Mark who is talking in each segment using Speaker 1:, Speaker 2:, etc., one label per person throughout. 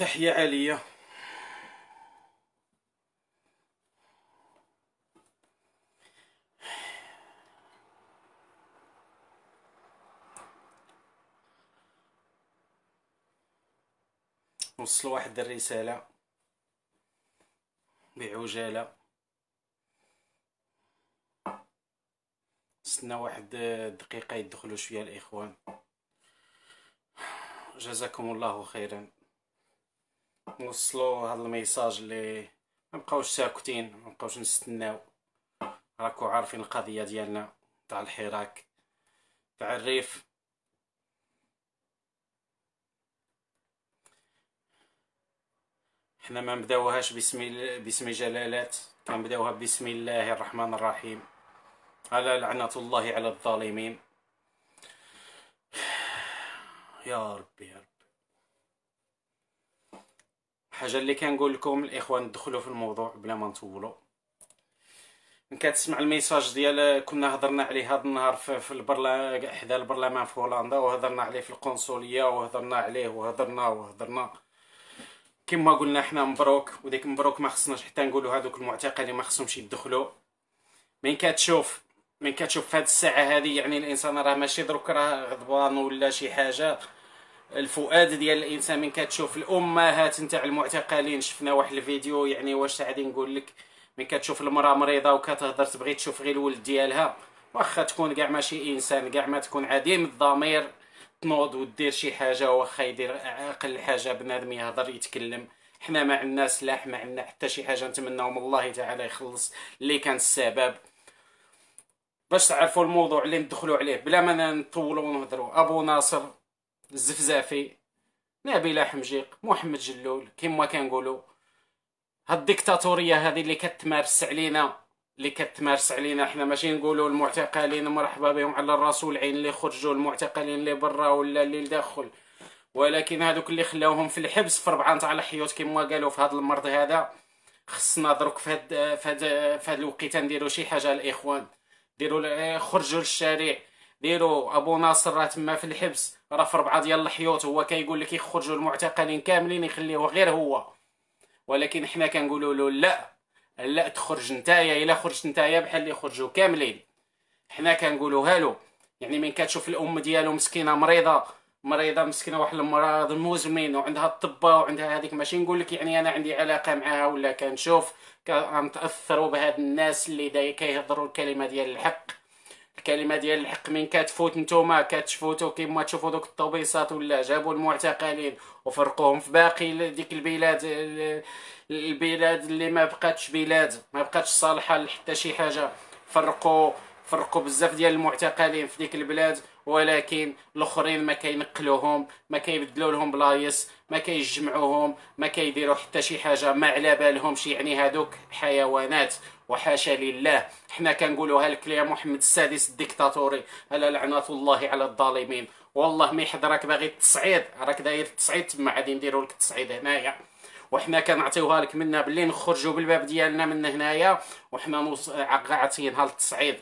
Speaker 1: تحية عالية نوصل واحد الرسالة بعجالة نستنى واحد دقيقة يدخلوا شوية الإخوان جزاكم الله خيرا نوصلو هاد الميساج اللي بقاوش ساكتين بقاوش نستناو راكو عارفين القضيه ديالنا تاع الحراك تاع الريف حنا ما نبداوهاش بسم بسم جلالات كنبداوها بسم الله الرحمن الرحيم على لعنه الله على الظالمين يا ربي يا ربي حاجه اللي كنقول لكم الاخوان دخلوا في الموضوع بلا ما نطولوا كتسمع الميساج ديال كنا هضرنا عليه هذا النهار في البرلمان حدا البرلمان في هولندا وهضرنا عليه في القنصليه وهضرنا عليه وهضرنا وهضرنا كما قلنا حنا مبروك وديك مبروك ما خصناش حتى نقولوا هذوك المعتقلين ما خصهمش يدخلوا من كتشوف من كتشوف في هذه الساعه هذه يعني الانسان راه ماشي دروك راه غضبان ولا شي حاجه الفؤاد ديال الانسان من كتشوف الامهات نتاع المعتقلين شفنا واحد الفيديو يعني واش غادي نقول لك من كتشوف المراه مريضه وكتهضر تبغي تشوف غير الولد ديالها واخا تكون كاع ماشي انسان كاع ما تكون عديم الضمير تنوض ودير شي حاجه واخا يدير اقل حاجه بنادم يهضر يتكلم حنا مع الناس سلاح ما عندنا حتى شي حاجه نتمناو من الله تعالى يخلص اللي كان السبب باش تعرفوا الموضوع اللي ندخلوا عليه بلا ما نطولوا ونهضروا ابو ناصر الزفزافي نبيل حمجيق محمد جلول كما كنقولوا هاد الديكتاتوريه هذه اللي كتمارس علينا اللي كتمارس علينا حنا ماشي نقولوا المعتقلين مرحبا بهم على الراس والعين اللي خرجوا المعتقلين اللي برا ولا اللي لداخل ولكن هادوك اللي خلاوهم في الحبس في ربعه نتاع الحيوط كما قالوا في هذا المرض هذا خصنا دروك في هاد في هاد, في هاد الوقيته نديروا شي حاجه الاخوان ديروا خرجوا للشارع ديروا ابو ناصر راه تما في الحبس راه في ربعه ديال الحيوط هو كيقول لك يخرجوا المعتقلين كاملين يخليوه غير هو ولكن حنا كنقولوا له لا لا تخرج نتايا الا خرجت نتايا بحال اللي خرجوا كاملين حنا كنقولوها له يعني من كتشوف الام ديالو مسكينه مريضه مريضه مسكينه واحد المرض مزمن وعندها الطبه وعندها هذيك ماشي نقول لك يعني انا عندي علاقه معاها ولا كنشوف كنتاثروا بهاد الناس اللي كيهضروا الكلمه ديال الحق الكلمه ديال الحق من كتفوت نتوما كتشفوتو كيما تشوفوا دوك الطوبيسات ولا جابوا المعتقلين وفرقوهم في باقي ديك البلاد البلاد اللي ما بقاتش بلاد ما بقاتش صالحه لحتى شي حاجه فرقوا فرقوا بزاف ديال المعتقلين في ديك البلاد ولكن الاخرين ما كينقلوهم ما كيبدلو لهم بلايص ما كيجمعوهم ما كيديروا حتى شي حاجه ما على بالهمش يعني هادوك حيوانات وحاشا لله حنا كنقولوها لك محمد السادس الديكتاتوري الا لعنه الله على الظالمين والله ما يحضرك باغي التصعيد راك داير التصعيد تما غادي نديرو لك التصعيد هنايا وحنا كنعطيوها لك منا باللي نخرجوا بالباب ديالنا من هنايا وحنا عاطيينها للتصعيد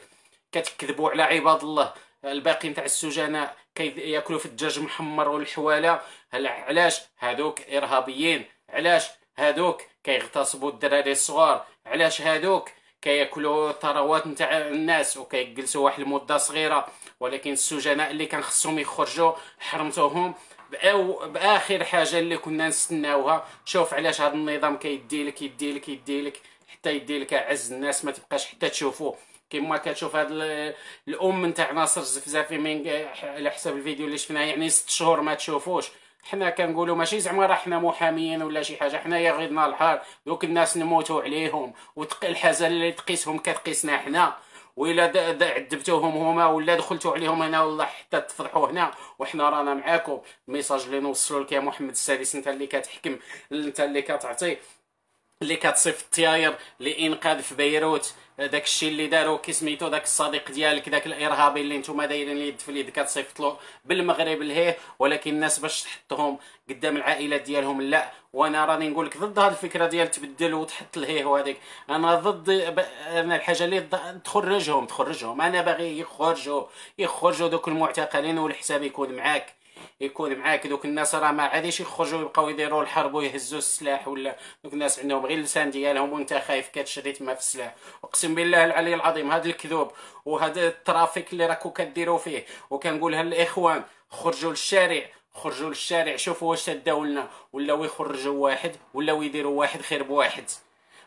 Speaker 1: كتكذبوا على عباد الله الباقي نتاع السجناء كياكلوا في الدجاج محمر والحواله هلا علاش هادوك ارهابيين علاش هادوك كيغتصبوا الدراري الصغار علاش هادوك كياكلوا الثروات نتاع الناس وكيجلسوا واحد المده صغيره ولكن السجناء اللي كان خصهم يخرجوا حرمتوهم باخر حاجه اللي كنا نستناوها شوف علاش هذا النظام كيدي لك يدي لك يدي لك حتى يدي لك عز الناس ما تبقاش حتى تشوفوا كما كتشوف هاد الام نتاع ناصر الزفزافي من على حسب الفيديو اللي شفناه يعني ست شهور ما تشوفوش حنا كنقولوا ماشي زعما راه حنا محاميين ولا شي حاجه حنايا غيضنا الحار دوك الناس نموتوا عليهم الحاجه اللي تقيسهم كتقيسنا حنا وإلا عذبتوهم هما ولا دخلتوا عليهم هنا والله حتى تفضحوا هنا وحنا رانا معاكم الميساج اللي نوصلوا لك يا محمد السادس انت اللي كتحكم انت اللي كتعطي اللي كتصيف الطياير لانقاذ في بيروت داك الشيء اللي داروا كي سميتو داك الصديق ديالك داك الارهابي اللي نتوما دايرين اليد في اليد كتصيفط له بالمغرب لهيه ولكن الناس باش تحطهم قدام العائلات ديالهم لا وانا راني نقول لك ضد هذه الفكره ديال تبدل وتحط لهيه وهذيك انا ضد ب... انا الحاجه اللي تخرجهم تخرجهم انا باغي يخرجوا يخرجوا دوك المعتقلين والحساب يكون معاك يكون معاك دوك الناس راه ما عادش يخرجوا يبقاو يديروا الحرب ويهزوا السلاح ولا دوك الناس عندهم غير اللسان ديالهم وانت خايف كتشري تما في السلاح اقسم بالله العلي العظيم هذا الكذوب وهذا الترافيك اللي راكو كديروا فيه وكنقولها للاخوان خرجوا للشارع خرجوا للشارع شوفوا واش تداو لنا ولاو يخرجوا واحد ولاو يديروا واحد خير بواحد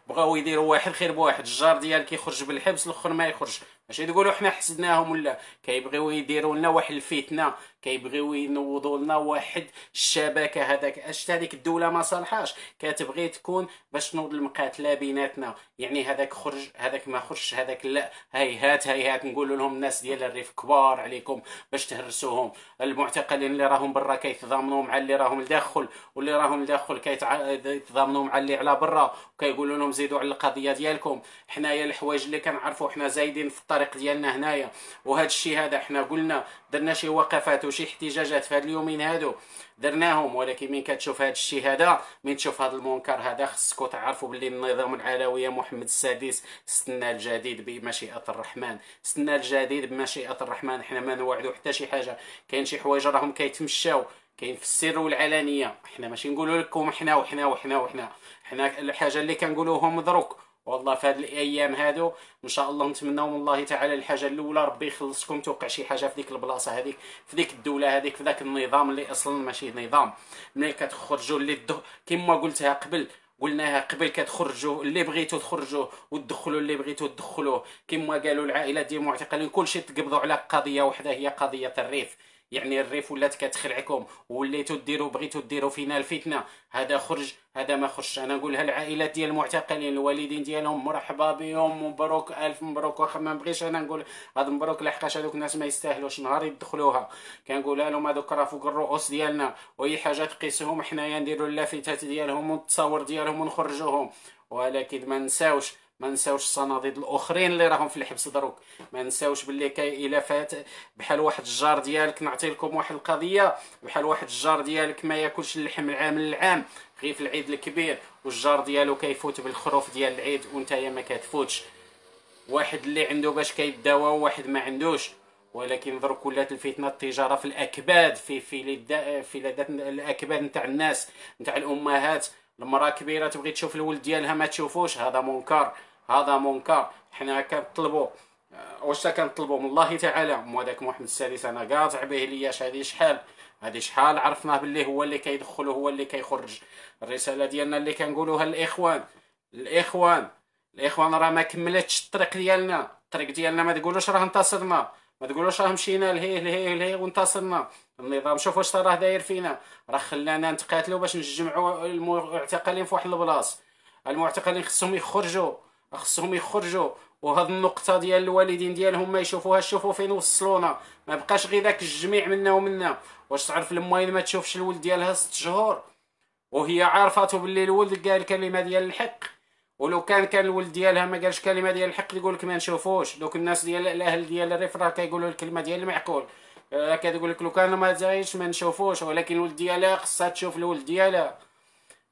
Speaker 1: بغاو يديروا واحد خير بواحد الجار ديالك يخرج بالحبس الاخر ما يخرج ماشي تقولوا حنا حسدناهم ولا كيبغيو يديروا لنا واحد الفتنه كيبغيو ينوضوا لنا واحد الشبكه هذاك اش هذيك الدوله ما صالحاش كتبغي تكون باش تنوض المقاتله بيناتنا يعني هذاك خرج هذاك ما خرجش هذاك لا هيهات هيهات نقولوا لهم الناس ديال الريف كبار عليكم باش تهرسوهم المعتقلين اللي راهم برا كيتضامنوا مع اللي راهم لداخل واللي راهم لداخل كيتضامنوا مع اللي على برا وكيقولوا لهم زيدوا على القضيه ديالكم حنايا الحوايج اللي كنعرفوا حنا زايدين في الطريق ديالنا هنايا وهذا الشيء هذا حنا قلنا درنا شي وقفات وشي احتجاجات في هاد اليومين هادو درناهم ولكن من كتشوف هاد الشيء هذا من تشوف هاد المنكر هذا خصكم تعرفوا باللي النظام العلوي محمد السادس استنى الجديد بمشيئه الرحمن استنى الجديد بمشيئه الرحمن حنا ما نوعدوا حتى شي حاجه كاين شي حوايج راهم كيتمشاو كاين في السر والعلانيه حنا ماشي نقولوا لكم حنا وحنا وحنا وحنا حنا الحاجه اللي كنقولوهم دروك والله في هاد الايام هادو ان شاء الله نتمنوا من الله تعالى الحاجه الاولى ربي يخلصكم توقع شي حاجه في ديك البلاصه هذيك في ديك الدوله هذيك في ذاك النظام اللي اصلا ماشي نظام ملي كتخرجوا اللي الدو... كما قلتها قبل قلناها قبل كتخرجوا اللي بغيتوا تخرجوه وتدخلوا اللي بغيتوا تدخلوه كما قالوا العائله ديال المعتقلين كلشي تقبضوا على قضيه واحده هي قضيه الريف يعني الريف ولات كتخلعكم وليتو ديروا بغيتو ديروا فينا الفتنه هذا خرج هذا ما خرجش انا نقولها العائلات ديال المعتقلين الوالدين ديالهم مرحبا بهم مبروك الف مبروك واخا ما بغيش انا نقول هاد مبروك لحقاش هذوك الناس ما يستاهلوش نهار يدخلوها كنقولها لهم هذوك راه فوق الرؤوس ديالنا واي حاجه تقيسهم حنايا نديروا اللافتات ديالهم والتصاور ديالهم ونخرجوهم ولكن ما نساوش ما نساوش الصناديد الاخرين اللي راهم في الحبس دروك ما نساوش باللي كاي الا فات بحال واحد الجار ديالك نعطي لكم واحد القضيه بحال واحد الجار ديالك ما ياكلش اللحم العام للعام غير في العيد الكبير والجار ديالو كيفوت بالخروف ديال العيد يا ما كتفوتش واحد اللي عنده باش كيداوى وواحد ما عندوش ولكن درك ولات الفتنه التجاره في الاكباد في في في الاكباد نتاع الناس نتاع الامهات المراه كبيره تبغي تشوف الولد ديالها ما تشوفوش هذا منكر هذا منكر حنا كنطلبوا آه، واش كنطلبوا من الله تعالى مو داك محمد السادس انا قاطع به لياش هذه شحال هادي شحال عرفناه باللي هو اللي كيدخل هو اللي كيخرج الرساله ديالنا اللي كنقولوها للاخوان الاخوان الاخوان راه ما كملتش الطريق ديالنا الطريق ديالنا ما تقولوش راه انتصرنا ما تقولوش راه مشينا لهيه لهيه لهيه وانتصرنا النظام شوف واش راه داير فينا راه خلانا نتقاتلوا باش نجمعوا المعتقلين في واحد البلاص المعتقلين خصهم يخرجوا خصهم يخرجوا وهاد النقطة ديال الوالدين ديالهم ما يشوفوها شوفوا فين وصلونا ما بقاش غير داك الجميع منا ومنا واش تعرف الماين ما تشوفش الولد ديالها ست شهور وهي عارفاتو باللي الولد قال كلمة ديال الحق ولو كان كان الولد ديالها ما قالش كلمة ديال الحق يقول لك ما نشوفوش دوك الناس ديال الاهل ديال راه كيقولوا الكلمة ديال المعقول آه كتقول لك لو كان ما زايش ما نشوفوش ولكن الولد ديالها خصها تشوف الولد ديالها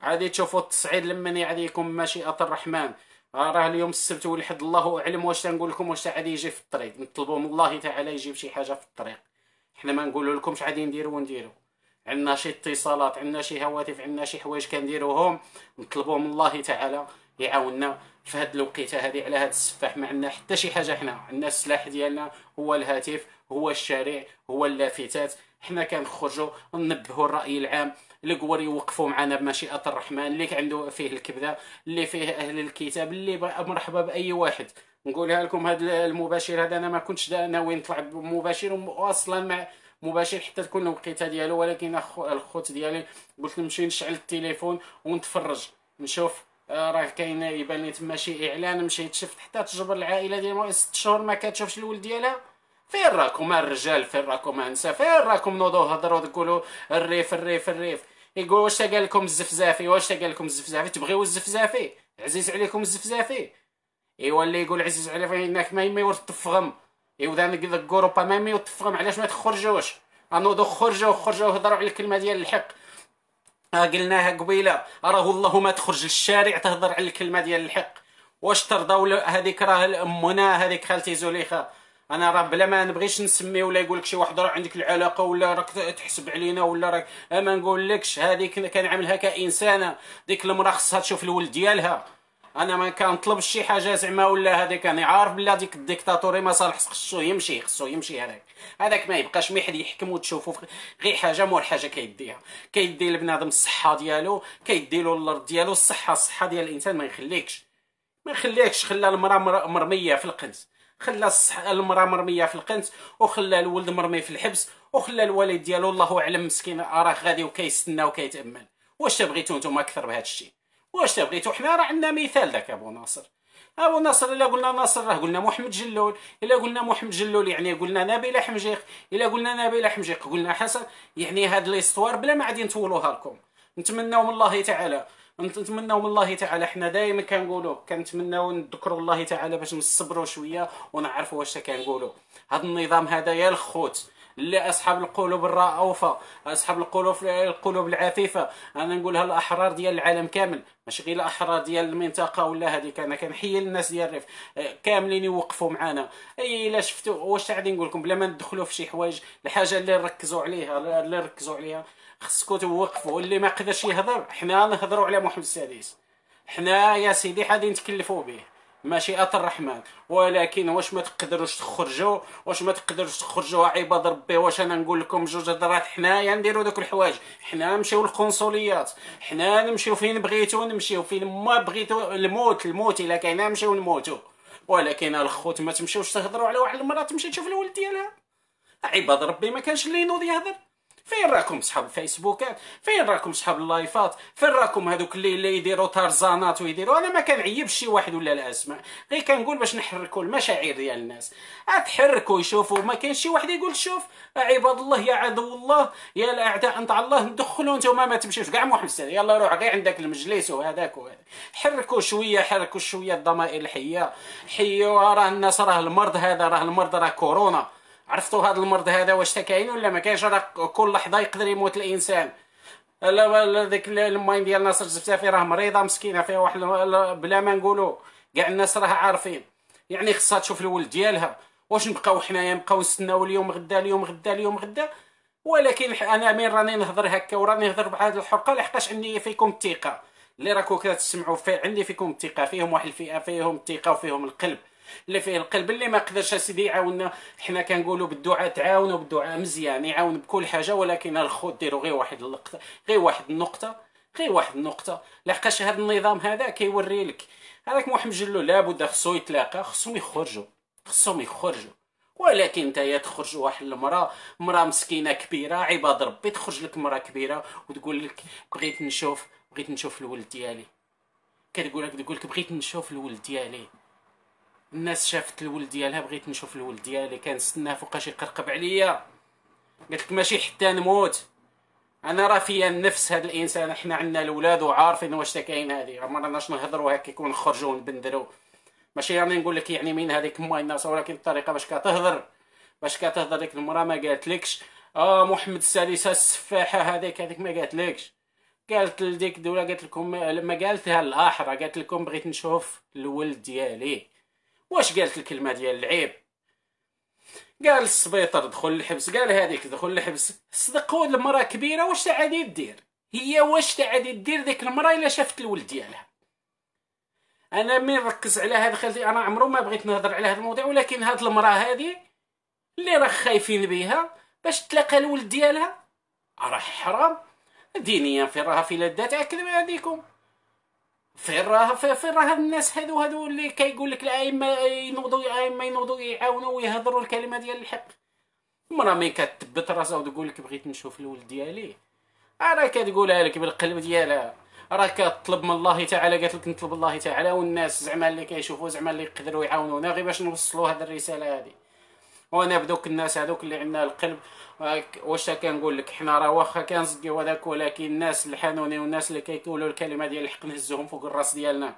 Speaker 1: عادي تشوفوا التصعيد لمن ماشي مشيئة الرحمن راه اليوم السبت والحد الله اعلم واش تنقول لكم واش عاد يجي في الطريق نطلبوا من الله تعالى يجيب شي حاجه في الطريق حنا ما لكم اش غادي نديروا ونديروا عندنا شي اتصالات عندنا شي هواتف عندنا شي حوايج كنديروهم نطلبوا من الله تعالى يعاوننا في هاد الوقيته هذه على هاد السفاح ما عندنا حتى شي حاجه حنا عندنا السلاح ديالنا هو الهاتف هو الشارع هو اللافتات حنا كنخرجوا ننبهوا الراي العام الكوار يوقفوا معنا بمشيئه الرحمن اللي عنده فيه الكبده اللي فيه اهل الكتاب اللي مرحبا باي واحد نقولها لكم هذا المباشر هذا انا ما كنتش ناوي نطلع مباشر واصلا مع مباشر حتى تكون الوقيته ديالو ولكن الخوت ديالي قلت نمشي نشعل التليفون ونتفرج نشوف آه، راه كاين يبان لي تما شي اعلان مشيت شفت حتى تجبر العائله ديال ست شهور ما كتشوفش الولد ديالها فين راكم الرجال فين راكم النساء فين راكم نوضوا هضروا تقولوا الريف الريف الريف يقول واش قال لكم الزفزافي واش قال لكم الزفزافي تبغيو الزفزافي عزيز عليكم الزفزافي ايوا اللي يقول عزيز عليك ما يمي تفغم ايوا ذا الجروب ما يمي وتفغم علاش ما تخرجوش انوضوا خرجوا خرجوا هضروا على الكلمه ديال الحق قلناها قبيله راه الله ما تخرج للشارع تهضر على الكلمه ديال الحق واش ولا هذيك راه منى هذيك خالتي زليخه انا راه بلا ما نبغيش نسمي ولا يقول لك شي واحد راه عندك العلاقه ولا راك تحسب علينا ولا راك ما نقولكش هذيك كنعملها كانسانه ديك المراه خصها تشوف الولد ديالها انا ما كنطلب شي حاجه زعما ولا هذاك انا عارف بلي هذيك الديكتاتوري ما صالحش خصو يمشي خصو يمشي هذاك هذاك ما يبقاش محد يحكم وتشوفو غير حاجه مور حاجه كيديها كيدي لبنادم الصحه ديالو كيدي له الارض ديالو الصحه الصحه ديال الانسان ما يخليكش ما يخليكش خلى المراه مرميه في القنت خلى المراه مرميه في القنت وخلى الولد مرمي في الحبس وخلى الوالد ديالو الله اعلم مسكين راه غادي وكيستنى وكيتامل واش بغيتو نتوما اكثر بهذا الشيء واش تبغيتو حنا راه عندنا مثال داك ابو ناصر ابو ناصر الا قلنا ناصر راه قلنا محمد جلول الا قلنا محمد جلول يعني قلنا نبيله حمجيق الا قلنا نبيله حمجيق قلنا حسن يعني هاد ليستوار بلا ما غادي نطولوها لكم نتمناو من الله تعالى نتمناو من الله تعالى حنا دائما كنقولوا كنتمناو نذكروا الله تعالى باش نصبروا شويه ونعرفوا واش كنقولوا هاد النظام هذا يا الخوت لاصحاب القلوب الرؤوفه اصحاب القلوب القلوب العفيفه انا نقولها الاحرار ديال العالم كامل ماشي غير الاحرار ديال المنطقه ولا هذيك انا كنحيي الناس ديال الريف آه، كاملين يوقفوا معنا اي الا شفتوا واش غادي نقول لكم بلا ما ندخلوا في شي حوايج الحاجه اللي ركزوا عليها اللي ركزوا عليها خصكم توقفوا اللي ما قدرش يهضر حنا نهضروا على محمد السادس حنا يا سيدي غادي نتكلفوا به مشيئة الرحمن ولكن واش ما تقدروش تخرجوا واش ما تقدروش تخرجوا عباد ربي واش انا نقول لكم جوج هضرات حنايا نديروا دوك الحوايج حنا نمشيو للقنصليات حنا نمشيو فين بغيتو نمشيو فين ما بغيتو الموت الموت الا كاينه نمشيو نموتو ولكن الخوت ما تمشيوش تهضروا على واحد المراه تمشي تشوف الولد ديالها عباد ربي ما كانش اللي ينوض يهضر فين راكم صحاب الفيسبوكات فين راكم صحاب اللايفات فين راكم هذوك اللي اللي يديروا ترزانات ويديروا انا ما كنعيبش شي واحد ولا الاسماء غير كنقول باش نحركوا المشاعر ديال الناس اتحركوا يشوفوا ما كاين شي واحد يقول شوف عباد الله يا عدو الله يا الاعداء نتاع الله ندخلوا نتوما ما تمشيوش كاع محمد محبس يلا روح غير عندك المجلس وهذاك وهذاك حركوا شويه حركوا شويه الضمائر الحيه حيوا راه الناس راه المرض هذا راه المرض راه كورونا عرفتوا هذا المرض هذا واش كاين ولا ما كاينش راه كل لحظه يقدر يموت الانسان لا ديك الماين ديال ناصر الزفافي راه مريضه مسكينه فيها واحد بلا ما نقولوا كاع الناس راه عارفين يعني خصها تشوف الولد ديالها واش نبقاو حنايا نبقاو نستناو اليوم غدا اليوم غدا اليوم غدا ولكن انا من راني نهضر هكا وراني نهضر بهذه الحرقه لحقاش عندي فيكم الثقه اللي راكو كتسمعوا في عندي فيكم الثقه فيهم واحد الفئه فيهم الثقه وفيهم القلب اللي فيه القلب اللي ما قدرش اسيدي يعاوننا حنا كنقولوا بالدعاء تعاونوا بالدعاء مزيان يعاون بكل حاجه ولكن الخوت ديروا غير واحد اللقطه غير واحد النقطه غير واحد النقطه لحقاش هذا النظام هذا كيوري لك هذاك محمد جلو لابد خصو يتلاقى خصهم يخرجوا خصهم يخرجوا ولكن يا تخرج واحد المراه مراه مسكينه كبيره عباد ربي تخرج لك مراه كبيره وتقول لك بغيت نشوف بغيت نشوف الولد ديالي كتقول لك تقول لك بغيت نشوف الولد ديالي الناس شافت الولد ديالها بغيت نشوف الولد ديالي كنستناه فوقاش يقرقب عليا قلت لك ماشي حتى نموت انا راه فيا النفس هذا الانسان حنا عندنا الاولاد وعارفين واش كاين هذه ما رناش نهضروا هكا كيكون نخرجوا ونبندروا ماشي راني يعني نقول لك يعني مين هذيك ما الناس ولكن الطريقه باش كتهضر باش كتهضر ديك المراه ما قالتلكش اه محمد السادسه السفاحه هذيك هذيك ما قالتلكش قالت لديك الدوله قالت لكم ما قالتها الاحرى قالت لكم بغيت نشوف الولد ديالي واش قالت الكلمه ديال العيب قال السبيطر دخل الحبس قال هذيك دخل الحبس صدقوا المراه كبيره واش تعادي دير هي واش تعادي دير ديك المراه الا شافت الولد ديالها انا مي نركز على هذا خالتي انا عمرو ما بغيت نهضر على هذا الموضوع ولكن هاد المراه هذه اللي راه خايفين بها باش تلاقى الولد ديالها راه حرام دينيا في راها في لذات ما عليكم فين راه فين راه الناس هادو هادو اللي كيقول لك الائمه ينوضوا الائمه ينوضوا يعاونوا ويهضروا الكلمه ديال الحق مرة مين كتبت راسها وتقول لك بغيت نشوف الولد ديالي آه، راه كتقولها لك بالقلب ديالها راه كتطلب من الله تعالى قالت لك نطلب الله تعالى والناس زعما اللي كيشوفوا زعما اللي يقدروا يعاونونا غير باش نوصلوا هاد الرساله هذه وانا بدوك الناس هذوك اللي عندنا القلب واش كنقول لك حنا راه واخا كنصدقوا هذاك ولكن الناس الحنوني والناس اللي كيقولوا الكلمه ديال الحق نهزهم فوق الراس ديالنا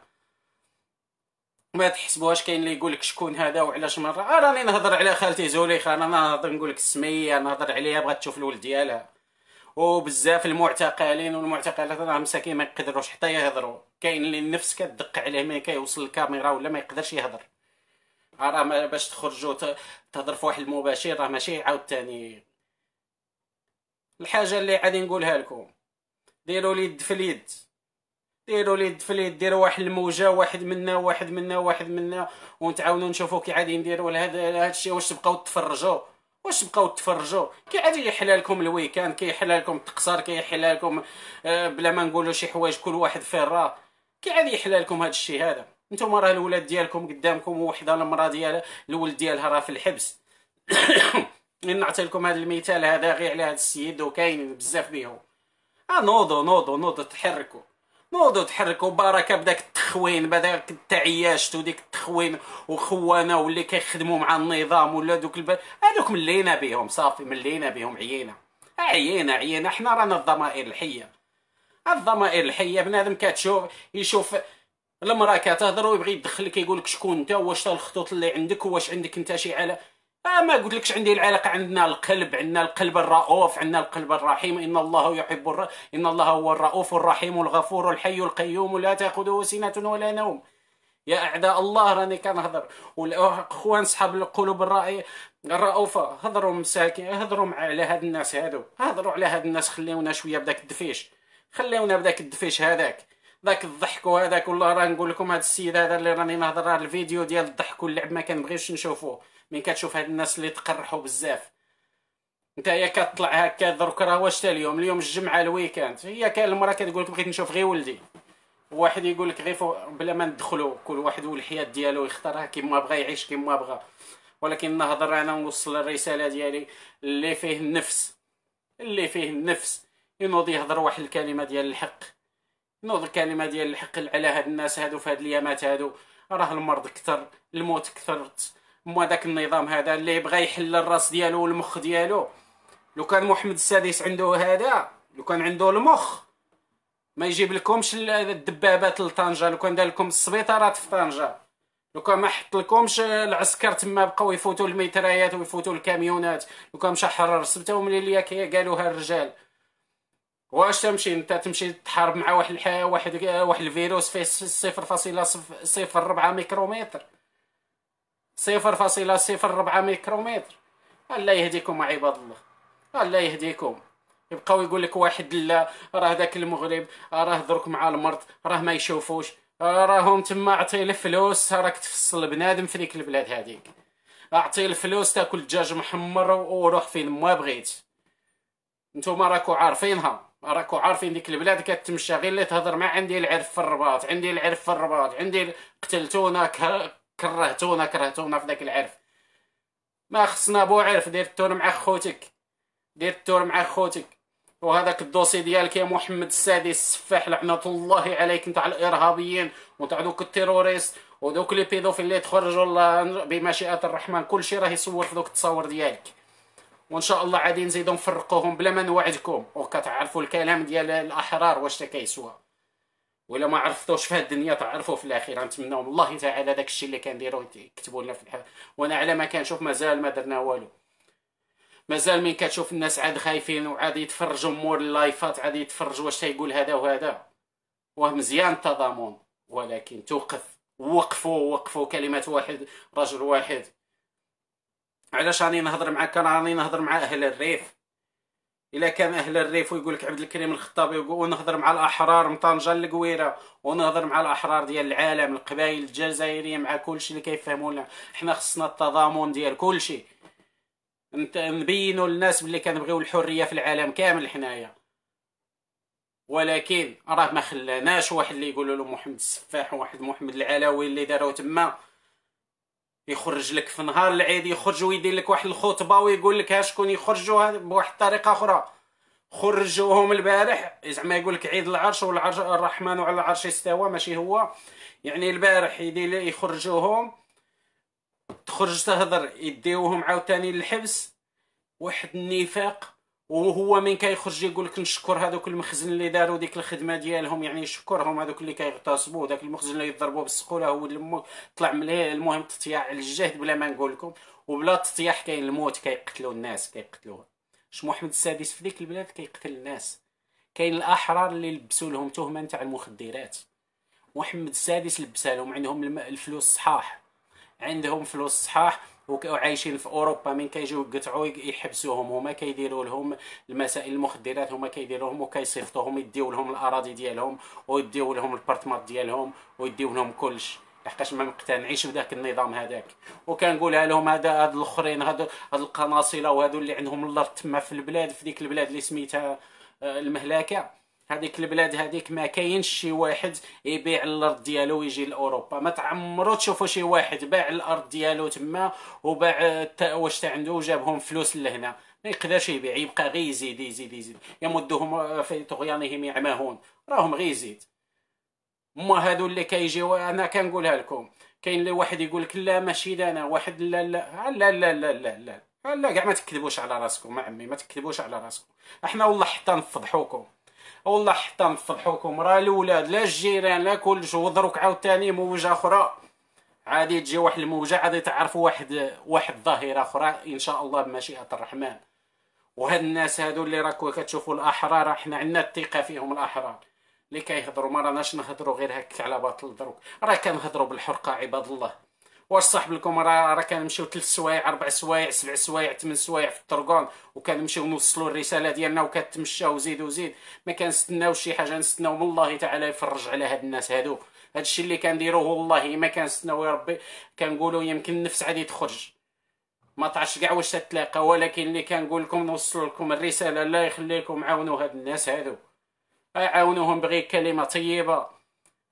Speaker 1: ما تحسبوهاش كاين اللي يقول لك شكون هذا وعلاش مره آه راني نهضر على خالتي زليخه انا نهضر نقول لك السميه نهضر عليها بغات تشوف الولد ديالها وبزاف المعتقلين والمعتقلات راه مساكين ما يقدروش حتى يهضروا كاين اللي النفس كتدق عليه ما كيوصل الكاميرا ولا ما يقدرش يهضر راه باش تخرجوا تهضر في واحد المباشر راه ماشي عاوتاني الحاجه اللي غادي نقولها لكم ديروا اليد الدفليد ديروا اليد الدفليد ديروا واحد الموجه واحد منا واحد منا واحد منا ونتعاونوا نشوفوا كي غادي نديروا هذا الشيء واش تبقاو تفرجوا واش تبقاو تفرجوا كي عاد يحلى لكم الويكاند يحلى لكم التقصر يحلى لكم آه، بلا ما نقولوا شي حوايج كل واحد فين راه كي عاد يحلى لكم هذا الشيء هذا نتوما راه الولاد ديالكم قدامكم وحده المراه ديالها الولد ديالها راه في الحبس نعطي لكم هذا المثال هذا غير على هذا السيد وكاين بزاف بيهم اه نوضوا نوضوا نوضوا تحركوا نوضوا تحركوا بركه بداك التخوين بداك التعياشت وديك التخوين وخوانه واللي كيخدموا مع النظام ولا دوك الب هذوك ملينا بهم صافي ملينا بهم عيينا آه، عيينا عيينا حنا رانا الضمائر الحيه الضمائر الحيه بنادم كتشوف يشوف لما راه كتهضر ويبغي يدخلك يقول لك شكون انت واش الخطوط اللي عندك واش عندك انت شي علاقه آه ما قلت لكش عندي العلاقة عندنا القلب عندنا القلب الرؤوف عندنا القلب الرحيم إن الله يحب الر... إن الله هو الرؤوف الرحيم الغفور الحي القيوم لا تأخذه سنة ولا نوم يا أعداء الله راني كنهضر والأخوان آه، صحاب القلوب الرأي الرؤوفة هضروا مساكين هضروا على هاد الناس هادو هضروا على هاد الناس خليونا شوية بداك الدفيش خليونا بداك الدفيش هذاك ذاك الضحك وهذاك والله راه نقول لكم هذا السيد هذا اللي راني نهضر راه الفيديو ديال الضحك واللعب ما كنبغيش نشوفوه من كتشوف هاد الناس اللي تقرحوا بزاف نتايا كطلع هكا درك راه واش تا اليوم اليوم الجمعه الويكاند هي كان المراه كتقول لك بغيت نشوف غير ولدي واحد يقول لك غير بلا ما ندخلو كل واحد والحياه ديالو يختارها كيما بغا يعيش كيما بغا ولكن نهضر انا نوصل الرساله ديالي اللي فيه النفس اللي فيه النفس ينوض يهضر واحد الكلمه ديال الحق نوض الكلمه ديال الحق على هاد الناس هادو في هاد اليامات هادو راه المرض كثر الموت كثرت مو داك النظام هذا اللي بغى يحل الراس ديالو والمخ ديالو لو كان محمد السادس عنده هذا لو كان عنده المخ ما يجيب لكمش الدبابات لطنجه لو كان دار لكم السبيطارات في طنجه لو كان ما حط لكمش آه، العسكر تما بقاو يفوتوا الميترايات ويفوتوا الكاميونات لو كان مشى حرر سبته ومليليه قالوها الرجال واش تمشي انت تمشي تحارب مع واحد الحياة واحد واحد الفيروس فيه صفر فاصلة صفر ربعة ميكرومتر صفر فاصلة صفر ربعة ميكرومتر الله يهديكم عباد الله الله يهديكم يبقاو يقول لك واحد لا راه داك المغرب راه درك مع المرض راه ما يشوفوش راهم تما عطي الفلوس راك تفصل بنادم في ديك البلاد هذيك اعطي الفلوس تاكل دجاج محمر وروح فين ما بغيت نتوما راكو عارفينها راكو عارفين ديك البلاد كتمشى غير اللي تهضر مع عندي العرف في الرباط عندي العرف في الرباط عندي قتلتونا كرهتونا كرهتونا في داك العرف ما خصنا بو عرف دير التور مع خوتك دير التور مع خوتك وهذاك الدوسي ديالك يا محمد السادس السفاح لعنه الله عليك نتاع الارهابيين ونتاع دوك التيروريست ودوك لي بيدوفيل اللي تخرجوا بمشيئه الرحمن كلشي راه يصور في دوك التصاور ديالك وان شاء الله غادي نزيدو نفرقوهم بلا ما نوعدكم وكتعرفوا الكلام ديال الاحرار واش تا كيسوا ولا ما عرفتوش في هاد الدنيا تعرفوا في الاخير نتمناو الله تعالى داك الشيء اللي كنديرو يكتبوا لنا في الحال وانا على ما كنشوف مازال ما درنا والو مازال من كتشوف الناس عاد خايفين وعاد يتفرجوا مور اللايفات عاد يتفرجوا واش تيقول هذا وهذا واه مزيان التضامن ولكن توقف وقفوا وقفوا كلمه واحد رجل واحد علاش راني نهضر معاك انا راني نهضر مع اهل الريف الا كان اهل الريف ويقول لك عبد الكريم الخطابي ونهضر مع الاحرار من طنجه للقويره ونهضر مع الاحرار ديال العالم القبائل الجزائريه مع كلشي اللي كيفهمونا حنا خصنا التضامن ديال كلشي نبينوا للناس بلي كنبغيو الحريه في العالم كامل حنايا ولكن راه ما خلاناش واحد اللي يقولوا له محمد السفاح وواحد محمد العلوي اللي داروا تما يخرج لك في نهار العيد يخرج ويدير لك واحد الخطبه ويقول لك ها شكون يخرجوها بواحد الطريقه اخرى خرجوهم البارح زعما يقول لك عيد العرش والعرش الرحمن على العرش استوى ماشي هو يعني البارح يدير يخرجوهم تخرج تهضر يديوهم عاوتاني للحبس واحد النفاق وهو من كيخرج يقول لك نشكر هذوك المخزن اللي داروا ديك الخدمه ديالهم يعني يشكرهم هذوك اللي كيغتصبوا داك المخزن اللي يضربوا بالسقوله هو اللي طلع مليه المهم تطيع الجهد بلا ما نقول لكم وبلا تطيح كاين الموت كيقتلوا الناس كيقتلوها شو محمد السادس في ديك البلاد كيقتل الناس كاين الاحرار اللي لبسوا لهم تهمه نتاع المخدرات محمد السادس لبسها لهم عندهم الفلوس صحاح عندهم فلوس صحاح وعايشين في اوروبا من كيجيو يقطعوا يحبسوهم هما كيديروا لهم المسائل المخدرات هما كيديروا لهم وكيصيفطوهم يديو لهم الاراضي ديالهم ويديو لهم البارتمات ديالهم ويديو لهم كلشي لحقاش ما مقتنعيش بداك النظام هذاك وكنقولها لهم هذا هاد الاخرين هاد هاد القناصله وهادو اللي عندهم الارض تما في البلاد في ديك البلاد اللي سميتها آه، المهلاكه هذيك البلاد هذيك ما كاينش شي واحد يبيع الارض ديالو ويجي لاوروبا ما تعمرو تشوفوا شي واحد باع الارض ديالو تما وباع واش تا عنده وجابهم فلوس لهنا ما يقدرش يبيع يبقى غير يزيد يزيد يزيد يمدهم في طغيانهم يعمهون راهم غير يزيد هما هادو اللي كيجيو انا كنقولها لكم كاين اللي واحد يقول لك لا ماشي انا واحد لا لا لا لا لا لا, لا. لا كاع ما تكذبوش على راسكم ما عمي ما تكذبوش على راسكم احنا والله حتى نفضحوكم والله حتى نفضحوكم راه الاولاد لا الجيران لا كلش ودروك عاوتاني موجه اخرى عادي تجي واحد الموجه عادي تعرفوا واحد واحد ظاهره اخرى ان شاء الله بمشيئه الرحمن وهاد الناس هادو اللي راكو كتشوفوا الاحرار احنا عندنا الثقه فيهم الاحرار اللي كيهضروا ما راناش نهضروا غير هكا على باطل دروك راه كنهضروا بالحرقه عباد الله واش صاحب لكم راه راه كنمشيو ثلاث سوايع اربع سوايع سبع سوايع ثمان سوايع في الطرقون وكنمشيو نوصلوا الرساله ديالنا وكتمشى وزيد وزيد ما كنستناو شي حاجه نستناو من الله تعالى يفرج على هاد الناس هادو هاد الشيء اللي كنديروه والله ما كنستناو يا ربي كنقولوا يمكن النفس عادي تخرج ما تعرفش كاع واش تتلاقى ولكن اللي كنقول لكم نوصلوا لكم الرساله الله يخليكم عاونوا هاد الناس هادو عاونوهم بغي كلمه طيبه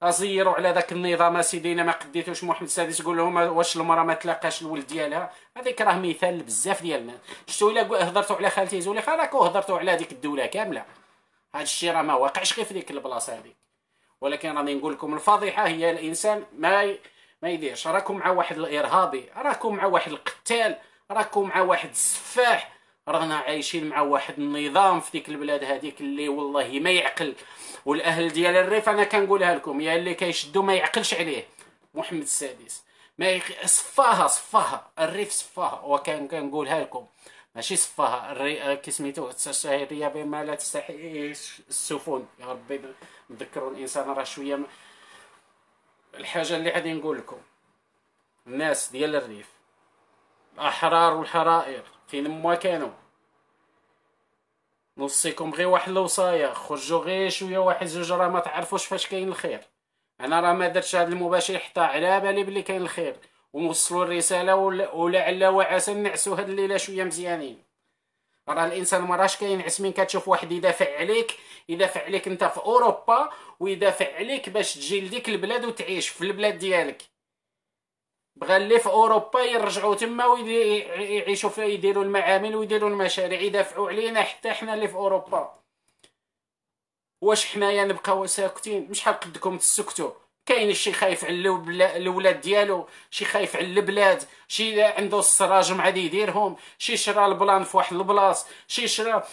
Speaker 1: ازيروا على ذاك النظام اسيدي انا ما قديتوش محمد السادس تقول لهم واش المراه ما تلاقاش الولد ديالها هذيك راه مثال بزاف ديال الناس شفتوا الا هضرتوا على خالتي زولي راكو هضرتوا على هذيك الدوله كامله هذا الشيء راه ما واقعش غير في ديك البلاصه هذيك ولكن راني نقول لكم الفضيحه هي الانسان ما ي... ما يديرش راكم مع واحد الارهابي راكم مع واحد القتال راكم مع واحد السفاح رانا عايشين مع واحد النظام في ديك البلاد هذيك اللي والله ما يعقل والاهل ديال الريف انا كنقولها لكم يا اللي كيشدو ما يعقلش عليه محمد السادس ما يق... صفاها صفاها الريف صفاها وكان كنقولها لكم ماشي صفاها الري... آه، كي سميتو الشهيريه بما لا تستحي السفن يا ربي نذكروا الانسان راه شويه م... الحاجه اللي غادي نقول لكم الناس ديال الريف الاحرار والحرائر فين ما كانوا نوصيكم غير واحد الوصايه خرجوا غير شويه واحد زوج راه ما تعرفوش فاش كاين الخير انا راه ما درتش هذا المباشر حتى على بالي بلي كاين الخير ونوصلوا الرساله ولعل وعسى نعسوا هاد الليله شويه مزيانين راه الانسان ما راهش كينعس من كتشوف واحد يدافع عليك يدافع عليك انت في اوروبا ويدافع عليك باش تجي لديك البلاد وتعيش في البلاد ديالك بغى اللي في اوروبا يرجعوا تما ويعيشوا فيها يديروا المعامل ويديروا المشاريع يدافعوا علينا حتى حنا اللي في اوروبا واش حنايا نبقاو ساكتين مش حال قدكم تسكتوا كاين شي خايف على الولاد ديالو شي خايف على البلاد شي عنده السراج مع يديرهم شي شرا البلان في واحد البلاص شي شرا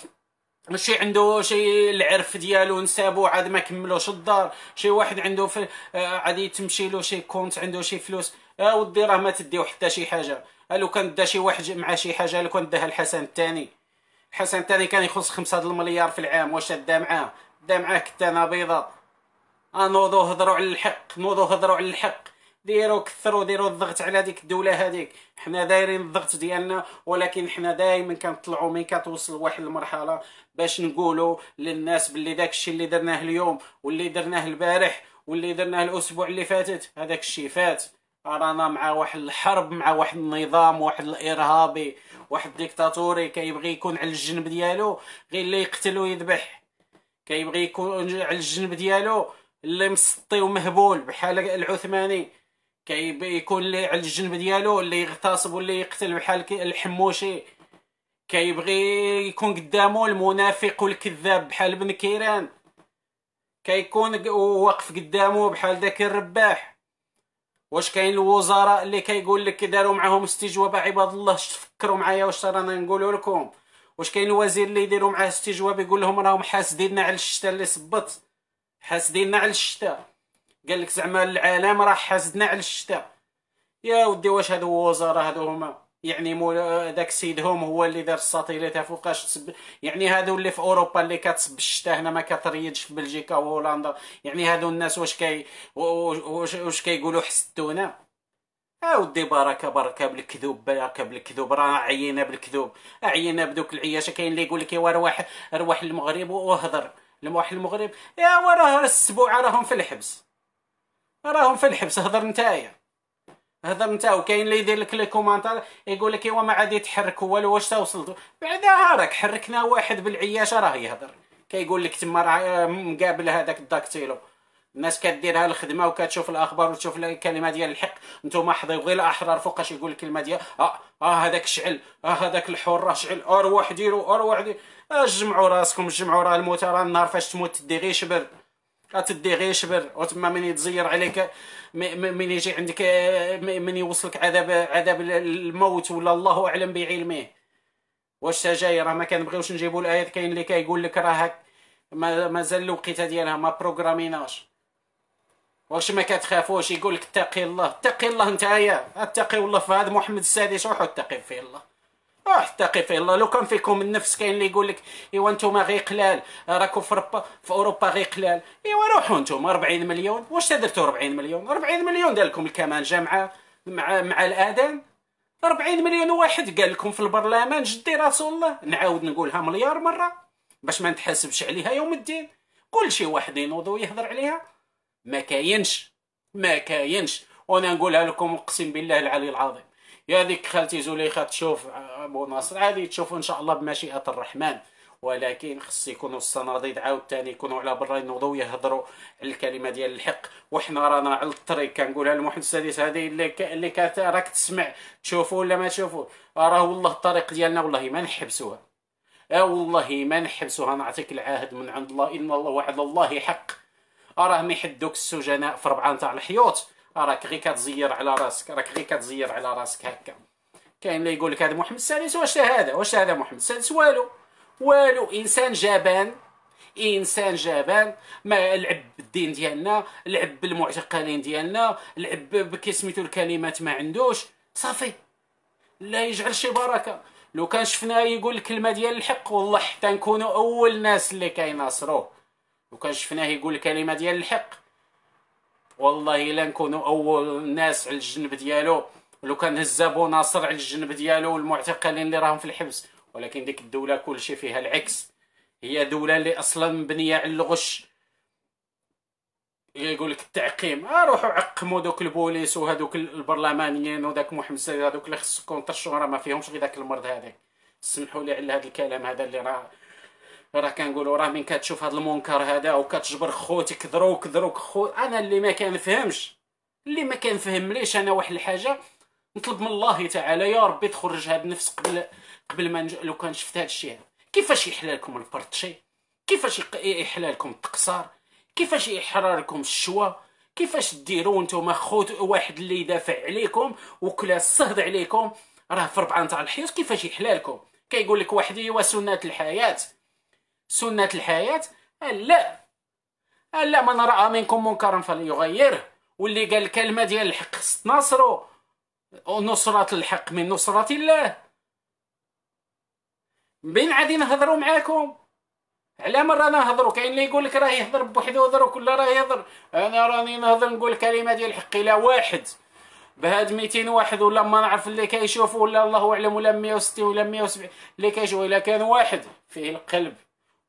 Speaker 1: شي عنده شي العرف ديالو نسابو عاد ما كملوش الدار شي واحد عنده في آه، عاد تمشي له شي كونت عنده شي فلوس اودي آه راه ما تديو حتى شي حاجه قالو كان دا شي واحد مع شي حاجه لو كان داها الحسن الثاني الحسن الثاني كان يخص خمسة المليار في العام واش دا معاه دا معاه كتانه بيضاء انوضو آه، هضروا على الحق نوضو هضروا على الحق ديروا كثروا ديروا الضغط على ديك الدوله هذيك حنا دايرين الضغط ديالنا ولكن حنا دائما كنطلعوا من كتوصل لواحد المرحله باش نقولوا للناس باللي داك الشيء اللي درناه اليوم واللي درناه البارح واللي درناه الاسبوع اللي فاتت هذاك الشيء فات رانا مع واحد الحرب مع واحد النظام واحد الارهابي واحد ديكتاتوري كيبغي يكون على الجنب ديالو غير اللي يقتل ويذبح كيبغي يكون على الجنب ديالو اللي مسطي ومهبول بحال العثماني كيبغي يكون اللي على الجنب ديالو اللي يغتصب واللي يقتل بحال الحموشي كيبغي يكون قدامه المنافق والكذاب بحال بن كيران كيكون واقف قدامه بحال داك الرباح واش كاين الوزراء اللي كيقول لك داروا معاهم استجواب عباد الله تفكروا معايا واش رانا نقول لكم واش كاين الوزير اللي يديروا معاه استجواب يقول لهم راهم حاسديننا على الشتاء اللي صبت حاسديننا على الشتاء قال لك زعما العالم راه حاسدنا على الشتاء يا ودي واش هادو الوزراء هادو هما يعني ذاك سيدهم هو اللي دار الساتيليت فوقاش تسب يعني هادو اللي في اوروبا اللي كتصب الشتاء هنا ما كتريدش في بلجيكا وهولندا يعني هادو الناس واش كي واش كيقولوا حسدونا اودي بركه بركه بالكذوب بركه بالكذوب راه عينا بالكذوب عينا بدوك العياشه كاين اللي يقول لك يا روح روح للمغرب وهضر لروح المغرب يا وراه السبوعه راهم في الحبس راهم في الحبس هضر نتايا هذا من هو كاين اللي يدير لك لي كومونتير يقول لك ايوا ما عاد يتحرك والو واش توصلت بعدا راك حركنا واحد بالعياشه راه يهضر كيقول لك تما راه آه، مقابل هذاك الداكتيلو الناس كديرها الخدمه وكتشوف الاخبار وتشوف الكلمه ديال الحق نتوما حضيو غير الاحرار فوقاش يقول الكلمه ديال اه اه هذاك شعل اه هذاك الحر راه شعل اروح ديرو اروح ديرو اجمعوا آه، راسكم جمعوا راه الموت راه النهار فاش تموت تدي غير شبر كتدي غير شبر وتما من يتزير عليك من يجي عندك من يوصلك عذاب عذاب الموت ولا الله اعلم بعلمه واش تجاي راه ما كنبغيوش نجيبوا الايات كاين اللي كيقول لك راه مازال الوقيته ديالها ما بروغراميناش واش ما كتخافوش يقول لك اتقي الله اتقي الله نتايا اتقي الله في هذا محمد السادس روحوا اتقي فيه الله اه تقي في الله لو كان فيكم النفس كاين اللي يقول لك ايوا نتوما غير قلال راكم في اوروبا في اوروبا غير قلال ايوا روحوا نتوما 40 مليون واش درتوا 40 مليون 40 مليون دار لكم الكمان مع مع مع الاذان 40 مليون واحد قال لكم في البرلمان جدي رسول الله نعاود نقولها مليار مره باش ما نتحاسبش عليها يوم الدين كل شيء واحد ينوض ويهضر عليها ما كاينش ما كاينش وانا نقولها لكم اقسم بالله العلي العظيم يا ذيك خالتي زليخه تشوف آه، ابو ناصر عادي تشوفوا ان شاء الله بمشيئه الرحمن ولكن خص يكونوا الصناديد عاوتاني يكونوا على برا ينوضوا يهضروا على الكلمه ديال الحق وحنا رانا على الطريق كنقولها لمحمد السادس هذه اللي ك... اللي كانت راك تسمع تشوفوا ولا ما تشوفوا راه والله الطريق ديالنا والله ما نحبسوها اه والله ما نحبسوها نعطيك العهد من عند الله ان الله وعد الله حق راه ما يحدوك السجناء في ربعه نتاع الحيوط آه، راك غير كتزير على راسك راك غير كتزير على راسك هكا كاين اللي يقول لك هذا محمد السادس واش هذا واش هذا محمد السادس والو والو انسان جبان انسان جبان ما لعب بالدين ديالنا لعب بالمعتقلين ديالنا لعب بكسميتو الكلمات ما عندوش صافي لا يجعل شي بركه لو كان شفناه يقول الكلمه ديال الحق والله حتى نكونوا اول ناس اللي كيناصروه لو كان شفناه يقول الكلمه ديال الحق والله الا نكونوا اول ناس على الجنب ديالو لو كان هز ابو ناصر على الجنب ديالو والمعتقلين اللي راهم في الحبس ولكن ديك الدوله كلشي فيها العكس هي دوله اللي اصلا مبنيه على الغش يقول لك التعقيم آه، روحوا عقموا دوك البوليس وهذوك البرلمانيين وداك محمد السيد هذوك اللي خصكم ترشوا راه ما فيهمش غير داك المرض هذاك سمحوا لي على هذا الكلام هذا اللي راه راه كنقولوا راه من كتشوف هذا المنكر هذا وكتجبر خوتك ضروك ضروك خو انا اللي ما كنفهمش اللي ما ليش انا واحد الحاجه نطلب من الله تعالى يا ربي هذا النفس قبل قبل ما نج... لو كان شفت هذا الشيء كيفاش يحلى لكم البرتشي كيفاش يحلى لكم التقصار كيفاش يحرر لكم الشوا كيفاش ديروا نتوما خوت واحد اللي يدافع عليكم وكلا الصهد عليكم راه في ربعه نتاع الحيط كيفاش يحلى لكم كيقول لك واحد هي سنه الحياه سنة الحياة لا لا من رأى منكم منكرا فليغيره واللي قال الكلمة ديال الحق خص ونصرة الحق من نصرة الله بين عادي نهضروا معاكم على مرة نهضروا كاين اللي يقول لك راه يهضر بوحدو يهضر وكل راه يهضر انا راني نهضر نقول كلمة ديال الحق الى واحد بهاد 200 واحد ولا ما نعرف اللي كيشوف ولا الله اعلم ولا 160 ولا 170 اللي كيشوف الا كان واحد فيه القلب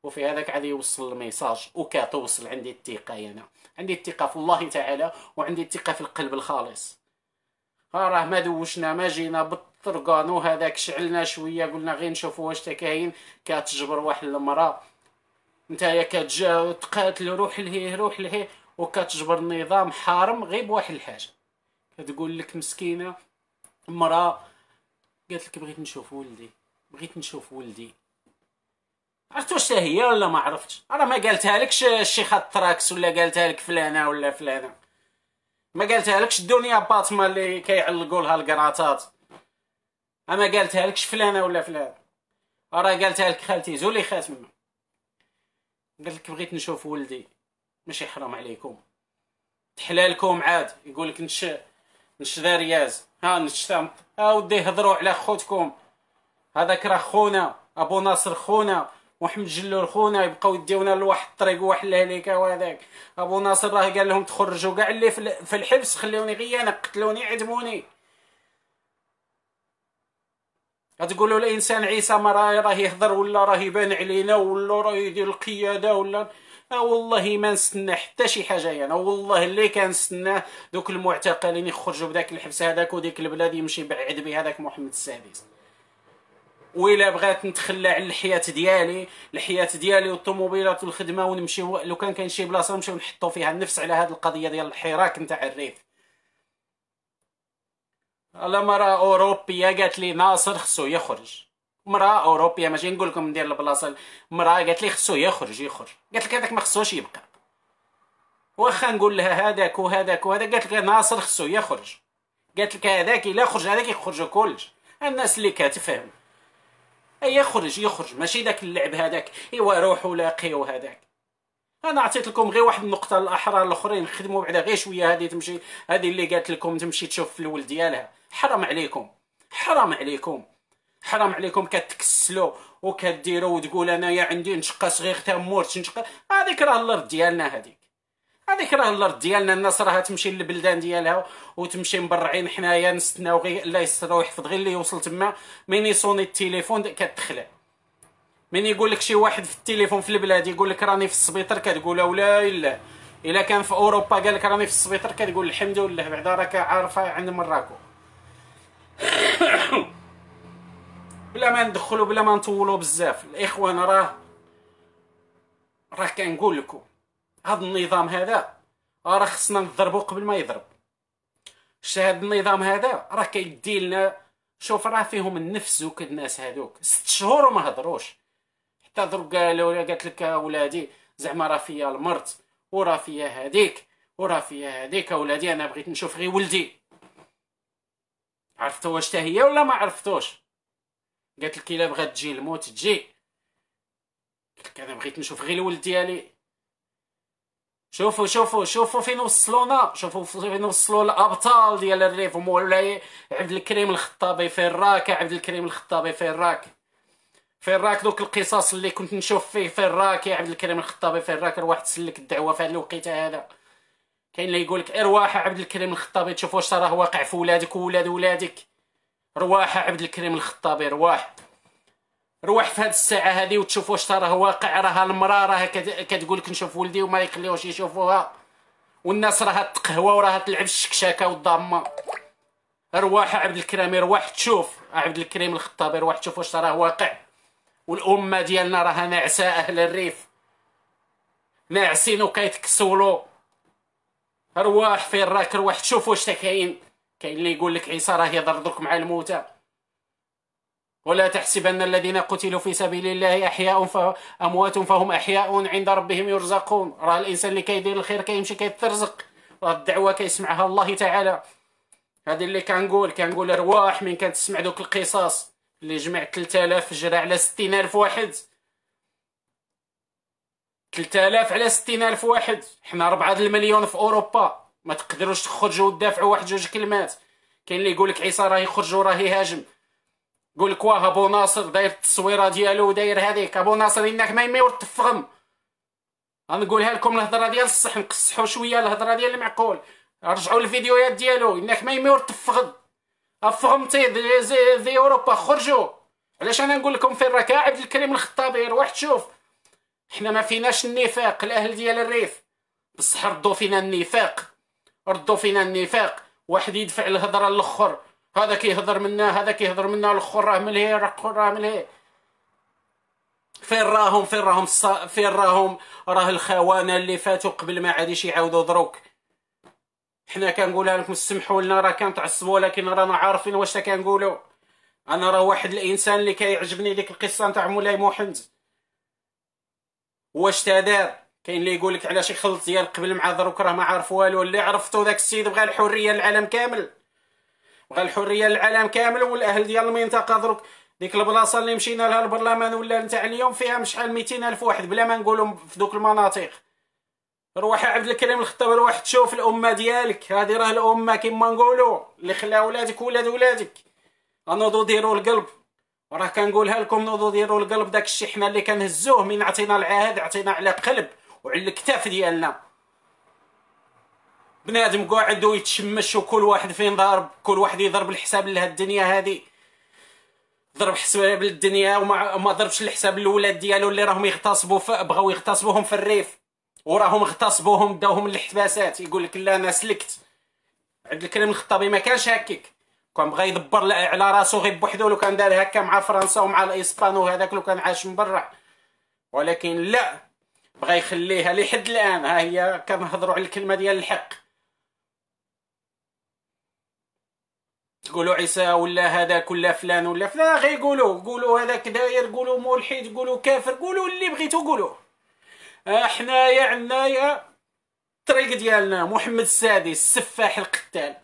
Speaker 1: وفي هذاك عاد يوصل الميساج وكتوصل عندي الثقه انا يعني. عندي الثقه في الله تعالى وعندي الثقه في القلب الخالص ها راه ما دوشنا ما جينا بالطرقان وهذاك شعلنا شويه قلنا غير نشوفوا واش تكاين كتجبر واحد المراه نتايا كتجا وتقاتل روح لهيه روح لهيه وكتجبر النظام حارم غير بواحد الحاجه كتقول لك مسكينه مرا قالت لك بغيت نشوف ولدي بغيت نشوف ولدي عرفت واش هي ولا ما عرفتش راه ما قالتها لكش الشيخه التراكس ولا قالتها لك فلانه ولا فلانه ما قالتها لكش الدنيا باطمه اللي كيعلقوا لها القراطات اما قالتها لكش فلانه ولا فلانه راه قالتها لك خالتي زولي خاتمه قال لك بغيت نشوف ولدي ماشي حرام عليكم تحلالكم عاد يقول لك نش نش رياز ها نشتم ها ودي هضروا على خوتكم هذاك راه خونا ابو ناصر خونا محمد جلور خونا يبقاو يديونا لواحد الطريق واحد الهليكه وهذاك ابو ناصر راه قال لهم تخرجوا كاع اللي في الحبس خلوني غي انا قتلوني عدموني غتقولوا الانسان عيسى ما راه يهضر ولا راه يبان علينا ولا راه يدير القياده ولا أه والله ما نستنى حتى شي حاجه انا يعني أه والله اللي كنستناه دوك المعتقلين يخرجوا بداك الحبس هذاك وديك البلاد يمشي بعد بهذاك محمد السادس وإلا بغيت نتخلى على الحياة ديالي الحياة ديالي والطوموبيلات والخدمة ونمشي لو كان كاين شي بلاصة نمشيو نحطو فيها النفس على هذه القضية ديال الحراك نتاع الريف لا مرأة أوروبية قالت لي ناصر خصو يخرج مرأة أوروبية ماشي نقول لكم ندير البلاصة مرأة قالت لي خصو يخرج يخرج قالت لك هذاك ما خصوش يبقى واخا نقول لها هذاك وهذاك وهذا قالت لك ناصر خصو يخرج قالت لك هذاك الا خرج هذاك يخرجوا كلش الناس اللي كتفهم اي يخرج يخرج ماشي داك اللعب هذاك ايوا روحوا لاقيو هذاك انا عطيت لكم غير واحد النقطه الاحرار الاخرين خدموا بعدا غير شويه هذه تمشي هذه اللي قالت لكم تمشي تشوف في الولد ديالها حرام عليكم حرام عليكم حرام عليكم كتكسلوا وكديروا وتقول انايا عندي نشقه صغير تا مورت نشقه هذيك راه الارض ديالنا هذيك هذيك راه الارض ديالنا الناس راه تمشي للبلدان ديالها وتمشي مبرعين حنايا نستناو غير الله يستر ويحفظ غير اللي يوصل تما مين يصوني التليفون كتخلع مين يقول لك شي واحد في التليفون في البلاد يقول لك راني في السبيطار كتقول ولا الا الا كان في اوروبا قال لك راني في السبيطار كتقول الحمد لله بعدا راك عارفه عند مراكو بلا ما ندخلو بلا ما نطولو بزاف الاخوان راه راه كنقول لكم هذا النظام هذا راه خصنا نضربو قبل ما يضرب شهاد النظام هذا راه كيدي لنا شوف راه فيهم النفس وك الناس هذوك ست شهور وما هضروش حتى ضرب قالوا قالت لك اولادي زعما راه فيا المرض وراه فيا هذيك وراه فيا هذيك اولادي انا بغيت نشوف غير ولدي عرفتو واش هي ولا ما عرفتوش قالت لك الا بغات تجي الموت تجي قلت لك انا بغيت نشوف غير الولد ديالي يعني شوفوا شوفوا شوفوا فين وصلونا شوفوا فين وصلوا الابطال ديال الريف مولاي عبد الكريم الخطابي فين راك عبد الكريم الخطابي فين راك فين راك دوك القصص اللي كنت نشوف فيه فين راك يا عبد الكريم الخطابي فين راك رواح تسلك الدعوه في هذا الوقيته هذا كاين اللي يقول لك ارواح عبد الكريم الخطابي تشوف واش راه واقع في ولادك وولاد ولادك رواح عبد الكريم الخطابي رواح روح في هاد الساعه هادي وتشوف واش راه واقع راه المراه راه كتقول لك نشوف ولدي وما يخليوش يشوفوها والناس راه تقهوى وراها تلعب الشكشاكه والضامه رواح عبد الكريم رواح تشوف عبد الكريم الخطابي رواح تشوف واش راه واقع والامه ديالنا راه ناعسه اهل الريف ناعسين وكيتكسولو رواح فين راك رواح تشوف واش تا كاين كاين اللي يقول لك عيسى راه يضر درك مع الموتى ولا تحسبن الذين قتلوا في سبيل الله احياء اموات فهم احياء عند ربهم يرزقون راه الانسان اللي كيدير الخير كيمشي كيترزق راه الدعوه كيسمعها الله تعالى هذا اللي كنقول كنقول ارواح من كتسمع دوك القصص اللي جمع 3000 جرى على 60000 واحد 3000 على 60000 واحد حنا 4 المليون في اوروبا ما تقدروش تخرجوا وتدافعوا واحد جوج كلمات كاين اللي يقول لك عيسى راه يخرج وراه يهاجم قول لك واه ابو ناصر داير التصويره ديالو وداير هذيك ابو ناصر انك ما يمي وتفغم غنقولها لكم الهضره ديال الصح نقصحوا شويه الهضره ديال المعقول رجعوا الفيديوهات ديالو انك ما يمي وتفغد افغمتي ذي, دي اوروبا خرجوا علاش انا نقول لكم فين راك عبد الكريم الخطابي روح تشوف حنا ما فيناش النفاق الاهل ديال الريف بصح ردوا فينا النفاق ردوا فينا النفاق واحد يدفع الهضره الاخر هذا كيهضر منا هذا كيهضر منا الاخر راه من هي الاخر راه من هي فين راهم فين راهم فين راهم راه الخوانه اللي فاتوا قبل ما عاد يعاودوا دروك حنا كنقولها لكم سمحوا لنا راه كنتعصبوا ولكن رانا عارفين واش كنقولوا انا راه واحد الانسان اللي كيعجبني ديك القصه نتاع مولاي محمد واش تدار كاين اللي يقول لك على شي خلط ديال قبل مع دروك راه ما عارف والو اللي عرفتو داك السيد بغى الحريه للعالم كامل بغى الحريه للعالم كامل والاهل ديال المنطقه دروك ديك البلاصه اللي مشينا لها البرلمان ولا نتاع اليوم فيها شحال 200 الف واحد بلا ما نقولهم في دوك المناطق روح عبد الكريم الخطاب روح تشوف الامه ديالك هذه راه الامه كما نقولوا اللي خلا ولادك ولاد ولادك نوضوا ديروا القلب وراه كنقولها لكم نوضوا ديروا القلب داك الشي حنا اللي كنهزوه من عطينا العهد عطينا على قلب وعلى الكتاف ديالنا بنادم قاعد ويتشمش وكل واحد فين ضارب كل واحد يضرب الحساب لهاد الدنيا هذه ضرب حساب للدنيا وما ما ضربش الحساب الاولاد ديالو اللي راهم يغتصبوا بغاو يغتصبوهم في الريف وراهم اغتصبوهم داوهم للحباسات يقول لك لا انا سلكت عبد الكريم الخطابي ما كانش هكيك كان بغا يدبر على راسو غير بوحدو لو كان دار هكا مع فرنسا ومع الاسبان وهذاك لو كان عاش من برا ولكن لا بغا يخليها لحد الان ها هي كنهضروا على الكلمه ديال الحق تقولوا عيسى ولا هذا كل فلان ولا فلان غير قولوا قولوا هذاك داير قولوا ملحد قولوا كافر قولوا اللي بغيتو قولوه احنايا يا الطريق ديالنا محمد السادس السفاح القتال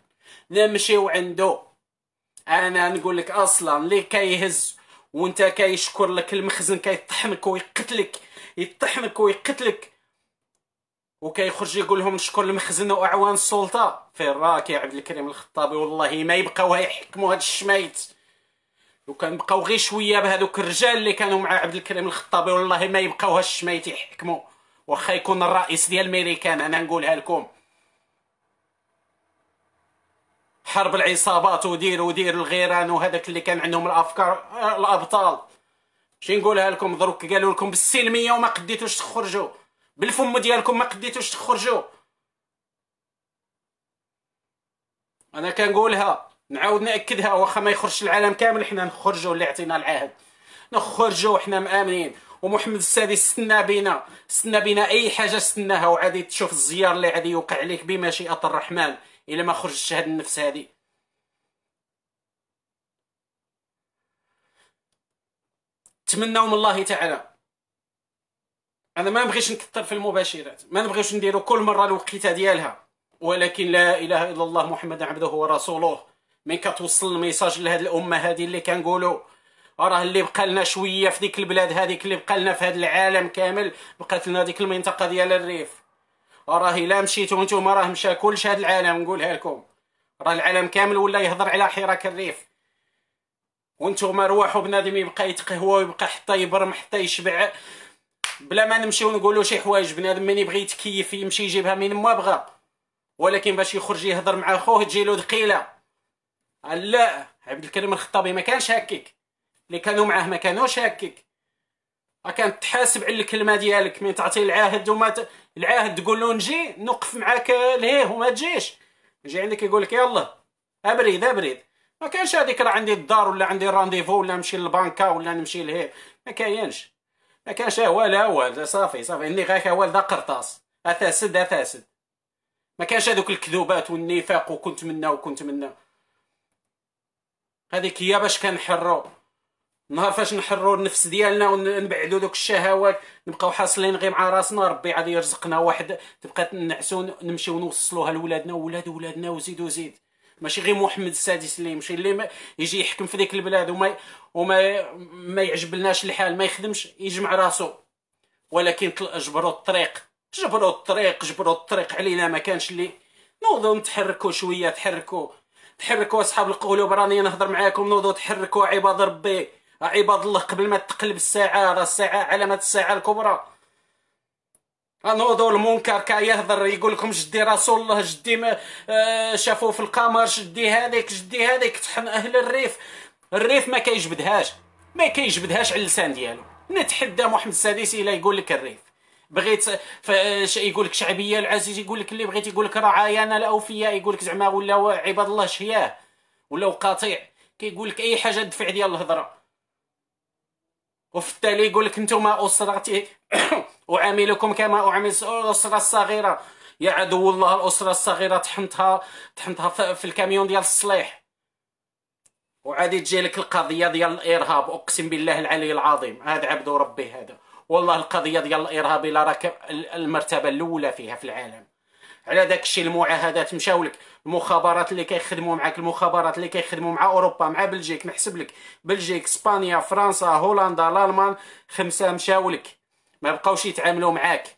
Speaker 1: نمشيو عندو انا نقول لك اصلا اللي كيهز وانت كيشكر لك المخزن كيطحنك ويقتلك يطحنك ويقتلك وكيخرج يقول لهم شكون المخزن واعوان السلطه فين يا عبد الكريم الخطابي والله ما يبقاو يحكموا هاد الشمايت وكان بقاو غير شويه بهذوك الرجال اللي كانوا مع عبد الكريم الخطابي والله ما يبقاو هاد الشمايت يحكموا واخا يكون الرئيس ديال الميريكان انا نقولها لكم حرب العصابات ودير ودير الغيران وهذاك اللي كان عندهم الافكار الابطال شي نقولها لكم دروك قالوا لكم بالسلميه وما قديتوش تخرجوا بالفم ديالكم ما قديتوش تخرجوا انا كنقولها نعاود ناكدها واخا ما يخرجش العالم كامل حنا نخرجوا اللي عطينا العهد نخرجوا حنا مامنين ومحمد السادس استنى بينا استنى بينا اي حاجه استناها وعادي تشوف الزيار اللي عادي يوقع عليك بمشيئه الرحمن الا ما خرجتش هاد النفس هادي تمنوا من الله تعالى انا ما نبغيش نكثر في المباشرات ما نبغيش نديرو كل مره الوقيته ديالها ولكن لا اله الا الله محمد عبده ورسوله من كتوصل الميساج لهاد الامه هذه اللي كنقولوا راه اللي بقى لنا شويه في ديك البلاد هذيك اللي بقى لنا في هذا العالم كامل بقات لنا ديك المنطقه ديال الريف راه الا مشيتو نتوما راه مشى كلش هاد العالم نقولها لكم راه العالم كامل ولا يهضر على حراك الريف وانتوما رواحو بنادم يبقى يتقهوى ويبقى حتى يبرم حتى يشبع بلا ما نمشيو نقولوا شي حوايج بنادم من يبغي يتكيف يمشي يجيبها من ما بغى ولكن باش يخرج يهضر مع خوه تجي له دقيله لا عبد الكريم الخطابي ما كانش هكيك اللي كانوا معاه ما كانوش هكيك كانت تحاسب على الكلمه ديالك من تعطي العهد وما ت... العهد تقول له نجي نوقف معاك لهيه وما تجيش نجي عندك يقول لك يلا ابرد ابرد ما كانش هذيك راه عندي الدار ولا عندي الرانديفو ولا نمشي للبنكه ولا نمشي لهيه ما كاينش ما كانش هو لا والو صافي صافي اللي غاك هو ذا قرطاس افاسد افاسد ما كانش هذوك الكذوبات والنفاق وكنت منا وكنت منا هذيك هي باش كنحرو نهار فاش نحرو النفس ديالنا ونبعدو دوك الشهوات نبقاو حاصلين غير مع راسنا ربي غادي يرزقنا واحد تبقى نعسون نمشيو نوصلوها لولادنا وولاد ولادنا وزيد وزيد ماشي غير محمد السادس اللي يمشي اللي يجي يحكم في ديك البلاد وما وما ما يعجبلناش الحال ما يخدمش يجمع راسو ولكن جبروا الطريق جبروا الطريق جبروا الطريق علينا ما كانش اللي نوضوا نتحركوا شويه تحركوا تحركوا اصحاب القلوب راني نهضر معاكم نوضوا تحركوا عباد ربي عباد الله قبل ما تقلب الساعه راه الساعه علامه الساعه الكبرى نوضوا المنكر كا يهضر يقول لكم جدي رسول الله جدي ما آه، شافوه في القمر جدي هذيك جدي هذيك تحن اهل الريف الريف ما كيجبدهاش ما كيجبدهاش على اللسان ديالو نتحدى محمد السادس الا يقول لك الريف بغيت يقول لك شعبيه العزيز يقول لك اللي بغيت يقول لك رعايانا الاوفياء يقول لك زعما ولاو عباد الله شياه ولاو قطيع كيقول لك اي حاجه دفع ديال الهضره وفي التالي يقول لك انتم اسرتي أعاملكم كما أعامل الأسرة الصغيرة يا عدو الله الأسرة الصغيرة تحنتها تحنتها في الكاميون ديال الصليح وعادي تجي لك القضية ديال الإرهاب أقسم بالله العلي العظيم هذا عبد ربي هذا والله القضية ديال الإرهاب إلا راك المرتبة الأولى فيها في العالم على داك الشيء المعاهدات مشاو لك المخابرات اللي كيخدموا معاك المخابرات اللي كيخدموا مع اوروبا مع بلجيك نحسب لك بلجيك اسبانيا فرنسا هولندا الالمان خمسه مشاو لك ما بقاوش يتعاملوا معاك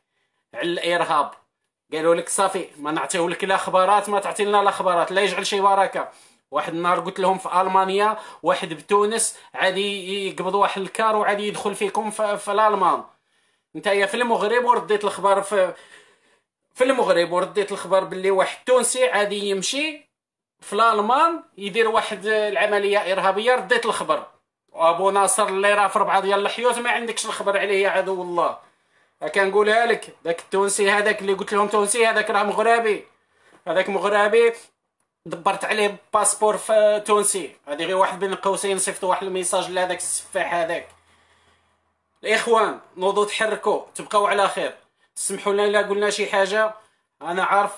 Speaker 1: على الارهاب قالوا لك صافي ما نعطيو لك لا خبرات ما تعطي لنا لا خبرات لا يجعل شي بركه واحد النهار قلت لهم في المانيا واحد بتونس عادي يقبض واحد الكار وعادي يدخل فيكم في, في الالمان نتايا في المغرب ورديت الخبر في في المغرب ورديت الخبر باللي واحد تونسي عادي يمشي في الالمان يدير واحد العمليه ارهابيه رديت الخبر ابو ناصر اللي راه في ربعه ديال الحيوت ما عندكش الخبر عليه يا عدو الله كنقولها لك داك التونسي هذاك اللي قلت لهم تونسي هذاك راه مغربي هذاك مغربي دبرت عليه باسبور في تونسي هادي غير واحد بين قوسين صيفط واحد الميساج لهذاك السفاح هذاك الاخوان نوضوا تحركوا تبقاو على خير سمحوا لنا الا قلنا شي حاجه انا عارف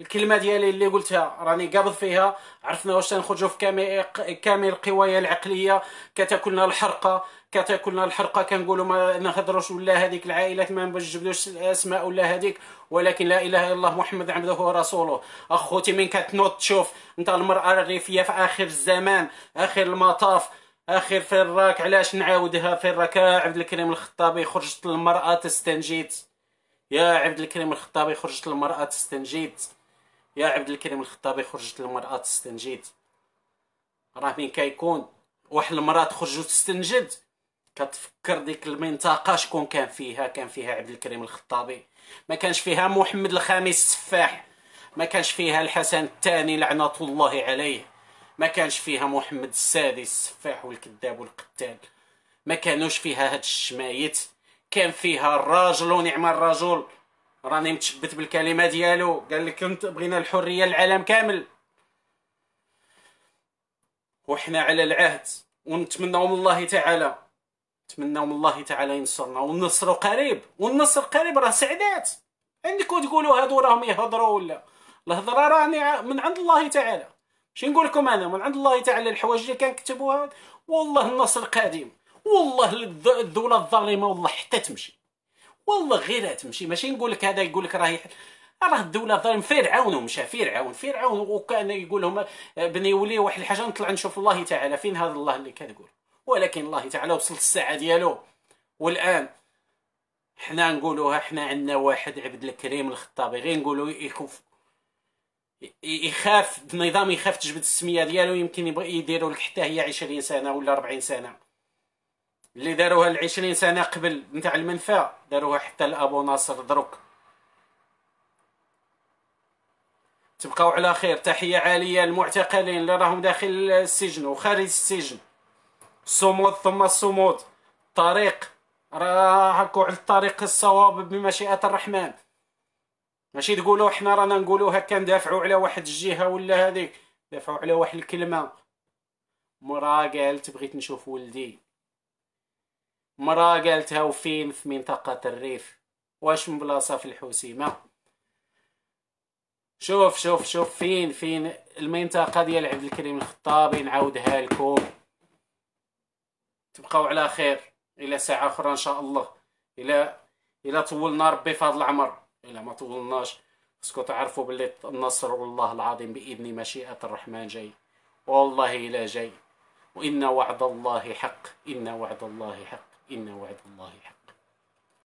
Speaker 1: الكلمه ديالي اللي قلتها راني قابض فيها عرفنا واش تنخرجوا في كامل كامل قوايا العقليه كتاكلنا الحرقه كتاكلنا الحرقه كنقولوا ما نهضروش ولا هذيك العائلات ما نجبدوش الاسماء ولا هذيك ولكن لا اله الا الله محمد عبده ورسوله اخوتي من كتنوض تشوف انت المراه الريفيه في اخر الزمان اخر المطاف اخر فراك علاش نعاودها فراك يا عبد الكريم الخطابي خرجت المراه تستنجد يا عبد الكريم الخطابي خرجت المراه تستنجد يا عبد الكريم الخطابي خرجت المرأة تستنجد راه مين كيكون واحد المرأة تخرج وتستنجد كتفكر ديك المنطقة شكون كان فيها كان فيها عبد الكريم الخطابي ما كانش فيها محمد الخامس السفاح ما كانش فيها الحسن الثاني لعنة الله عليه ما كانش فيها محمد السادس السفاح والكذاب والقتال ما كانوش فيها هاد الشمايت كان فيها الراجل ونعم الرجل راني متشبت بالكلمه ديالو قال لك كنت بغينا الحريه للعالم كامل وحنا على العهد ونتمناو من الله تعالى نتمناو من الله تعالى ينصرنا والنصر قريب والنصر قريب راه سعدات عندكم تقولوا هادو راهم يهضروا ولا الهضره راني من عند الله تعالى شي نقول لكم انا من عند الله تعالى الحوايج اللي كنكتبوها والله النصر قادم والله الدوله الظالمه والله حتى تمشي والله غير تمشي ماشي نقول لك هذا يقول لك راه راه الدوله ظالم فرعون ومشى فرعون فرعون وكان يقول لهم آه، بني ولي واحد الحاجه نطلع نشوف الله تعالى فين هذا الله اللي كتقول ولكن الله تعالى وصل الساعه ديالو والان حنا نقولوها حنا عندنا واحد عبد الكريم الخطابي غير نقولو يخوف يخاف النظام يخاف تجبد السميه ديالو يمكن يبغي يديروا لك حتى هي 20 سنه ولا 40 سنه اللي داروها ال 20 سنه قبل نتاع المنفى داروها حتى لابو ناصر دروك تبقاو على خير تحيه عاليه للمعتقلين اللي راهم داخل السجن وخارج السجن الصمود ثم الصمود طريق راه هاكو على الطريق الصواب بمشيئه الرحمن ماشي تقولوا حنا رانا نقولوا هكا ندافعوا على واحد الجهه ولا هذيك دافعوا على واحد الكلمه مرا قال تبغيت نشوف ولدي مرا قالتها وفين في منطقة الريف واش من بلاصة في الحسيمة شوف شوف شوف فين فين المنطقة ديال عبد الكريم الخطابي نعاودها لكم تبقاو على خير الى ساعة اخرى ان شاء الله الى الى طولنا ربي في هذا العمر الى ما طولناش خصكم تعرفوا باللي النصر والله العظيم باذن مشيئة الرحمن جاي والله الى جاي وان وعد الله حق ان وعد الله حق إن وعد الله حق